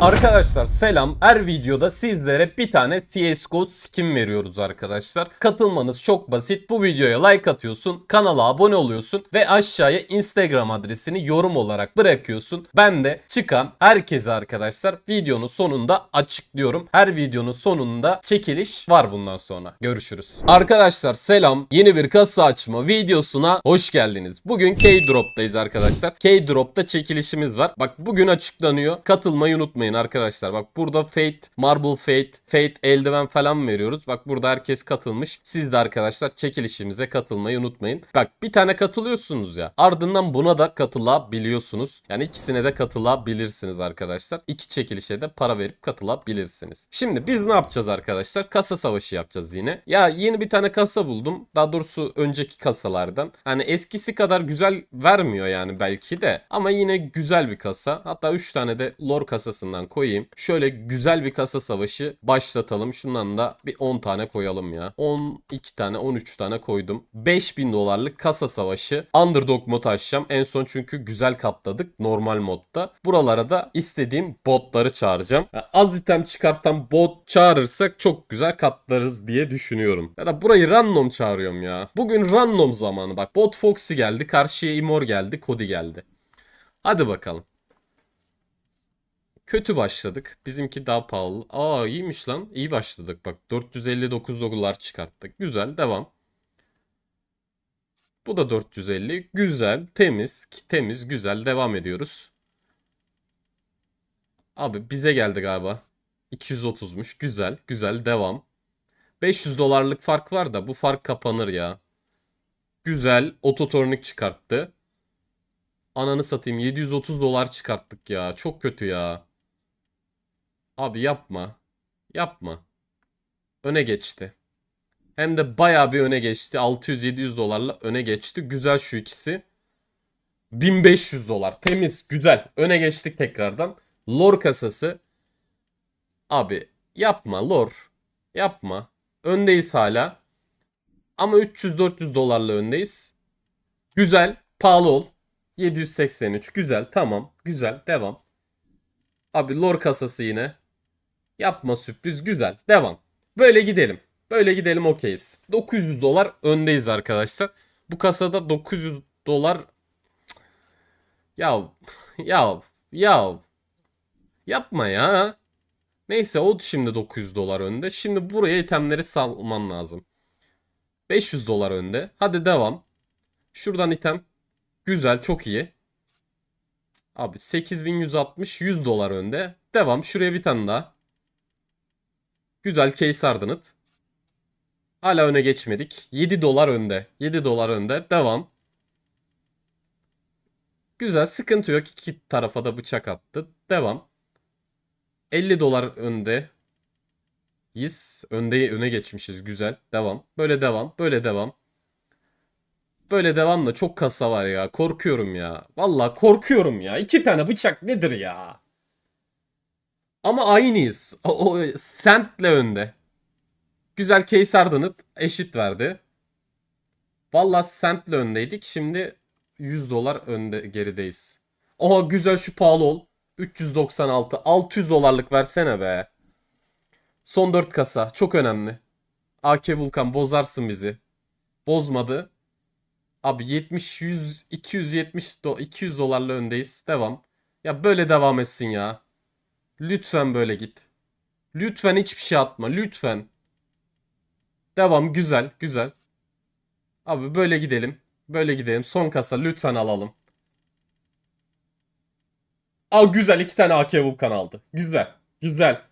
Arkadaşlar selam. Her videoda sizlere bir tane CSGO skin veriyoruz arkadaşlar. Katılmanız çok basit. Bu videoya like atıyorsun, kanala abone oluyorsun ve aşağıya Instagram adresini yorum olarak bırakıyorsun. Ben de çıkan herkese arkadaşlar videonun sonunda açıklıyorum. Her videonun sonunda çekiliş var bundan sonra. Görüşürüz. Arkadaşlar selam. Yeni bir kasa açma videosuna hoş geldiniz. Bugün K-Drop'tayız arkadaşlar. K-Drop'ta çekilişimiz var. Bak bugün açıklanıyor. Katılmayı unutmayın unutmayın arkadaşlar. Bak burada Fate, Marble Fate, Fate eldiven falan veriyoruz. Bak burada herkes katılmış. Siz de arkadaşlar çekilişimize katılmayı unutmayın. Bak bir tane katılıyorsunuz ya. Ardından buna da katılabiliyorsunuz. Yani ikisine de katılabilirsiniz arkadaşlar. İki çekilişe de para verip katılabilirsiniz. Şimdi biz ne yapacağız arkadaşlar? Kasa savaşı yapacağız yine. Ya yeni bir tane kasa buldum. Daha doğrusu önceki kasalardan. Hani eskisi kadar güzel vermiyor yani belki de. Ama yine güzel bir kasa. Hatta 3 tane de lore kasasını yandan koyayım. Şöyle güzel bir kasa savaşı başlatalım. Şundan da bir 10 tane koyalım ya. 12 tane 13 tane koydum. 5000 dolarlık kasa savaşı underdog mod açacağım. En son çünkü güzel katladık normal modda. Buralara da istediğim botları çağıracağım. az item çıkartan bot çağırırsak çok güzel katlarız diye düşünüyorum. Ya da burayı random çağırıyorum ya. Bugün random zamanı bak. Bot Fox'i geldi. Karşıya Imor geldi. Cody geldi. Hadi bakalım kötü başladık. Bizimki daha pahalı. Aa iyiymiş lan. İyi başladık bak. 459 dolar çıkarttık. Güzel devam. Bu da 450. Güzel, temiz, temiz, güzel devam ediyoruz. Abi bize geldi galiba. 230'muş. Güzel, güzel devam. 500 dolarlık fark var da bu fark kapanır ya. Güzel ototornik çıkarttı. Ananı satayım 730 dolar çıkarttık ya. Çok kötü ya. Abi yapma. Yapma. Öne geçti. Hem de baya bir öne geçti. 600-700 dolarla öne geçti. Güzel şu ikisi. 1500 dolar. Temiz, güzel. Öne geçtik tekrardan. Lor kasası. Abi yapma lor. Yapma. Öndeyiz hala. Ama 300-400 dolarla öndeyiz. Güzel. Pahalı ol. 783. Güzel. Tamam. Güzel. Devam. Abi lor kasası yine. Yapma sürpriz güzel. Devam. Böyle gidelim. Böyle gidelim okeyiz. 900 dolar öndeyiz arkadaşlar. Bu kasada 900 dolar ya ya ya yapma ya. Neyse o şimdi 900 dolar önde. Şimdi buraya itemleri salman lazım. 500 dolar önde. Hadi devam. Şuradan item. Güzel çok iyi. Abi 8160 100 dolar önde. Devam şuraya bir tane daha. Güzel case Ardanit. Hala öne geçmedik. 7 dolar önde. 7 dolar önde. Devam. Güzel sıkıntı yok. İki tarafa da bıçak attı. Devam. 50 dolar önde. Yiz. Önde, öne geçmişiz. Güzel. Devam. Böyle devam. Böyle devam. Böyle devamla çok kasa var ya. Korkuyorum ya. Vallahi korkuyorum ya. İki tane bıçak nedir ya? Ama aynıyız. O, o Sent'le önde. Güzel case Arden'ı eşit verdi. Vallahi Sent'le öndeydik. Şimdi 100 dolar önde gerideyiz. Oha güzel şu pahalı ol. 396. 600 dolarlık versene be. Son 4 kasa. Çok önemli. AK Vulkan bozarsın bizi. Bozmadı. Abi 70, 100, 270, 200 dolarla öndeyiz. Devam. Ya böyle devam etsin ya. Lütfen böyle git. Lütfen hiçbir şey atma. Lütfen. Devam. Güzel. Güzel. Abi böyle gidelim. Böyle gidelim. Son kasa lütfen alalım. Al güzel. iki tane AK Vulkan aldı. Güzel. Güzel.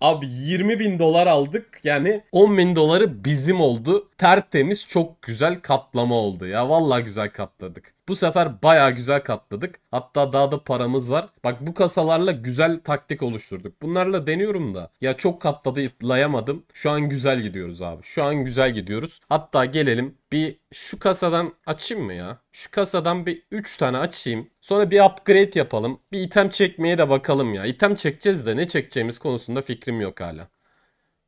Abi 20 bin dolar aldık. Yani 10 bin doları bizim oldu tertemiz çok güzel katlama oldu ya. Vallahi güzel katladık. Bu sefer baya güzel katladık. Hatta daha da paramız var. Bak bu kasalarla güzel taktik oluşturduk. Bunlarla deniyorum da. Ya çok katladı, katlayamadım. Şu an güzel gidiyoruz abi. Şu an güzel gidiyoruz. Hatta gelelim bir şu kasadan açayım mı ya? Şu kasadan bir 3 tane açayım. Sonra bir upgrade yapalım. Bir item çekmeye de bakalım ya. İtem çekeceğiz de ne çekeceğimiz konusunda fikrim yok hala.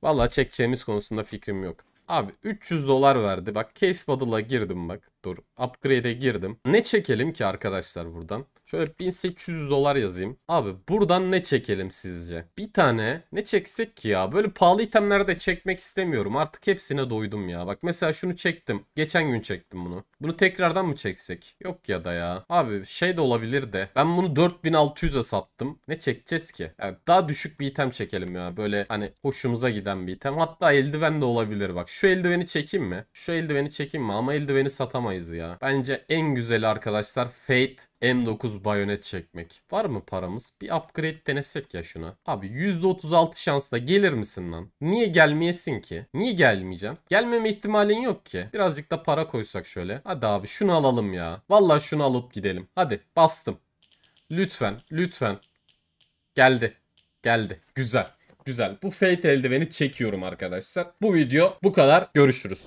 Valla çekeceğimiz konusunda fikrim yok. Abi 300 dolar verdi. Bak case model'a girdim bak. Dur upgrade'e girdim. Ne çekelim ki arkadaşlar buradan? Şöyle 1800 dolar yazayım. Abi buradan ne çekelim sizce? Bir tane ne çeksek ki ya? Böyle pahalı itemler de çekmek istemiyorum. Artık hepsine doydum ya. Bak mesela şunu çektim. Geçen gün çektim bunu. Bunu tekrardan mı çeksek? Yok ya da ya. Abi şey de olabilir de. Ben bunu 4600'e sattım. Ne çekeceğiz ki? Yani daha düşük bir item çekelim ya. Böyle hani hoşumuza giden bir item. Hatta eldiven de olabilir bak. Şu eldiveni çekeyim mi? Şu eldiveni çekeyim mi? Ama eldiveni satamam yapamayız ya. Bence en güzel arkadaşlar Fate M9 bayonet çekmek. Var mı paramız? Bir upgrade denesek ya şuna. Abi %36 şansla gelir misin lan? Niye gelmeyesin ki? Niye gelmeyeceğim? Gelmeme ihtimalin yok ki. Birazcık da para koysak şöyle. Hadi abi şunu alalım ya. Valla şunu alıp gidelim. Hadi bastım. Lütfen, lütfen. Geldi. Geldi. Güzel. Güzel. Bu Fate eldiveni çekiyorum arkadaşlar. Bu video bu kadar. Görüşürüz.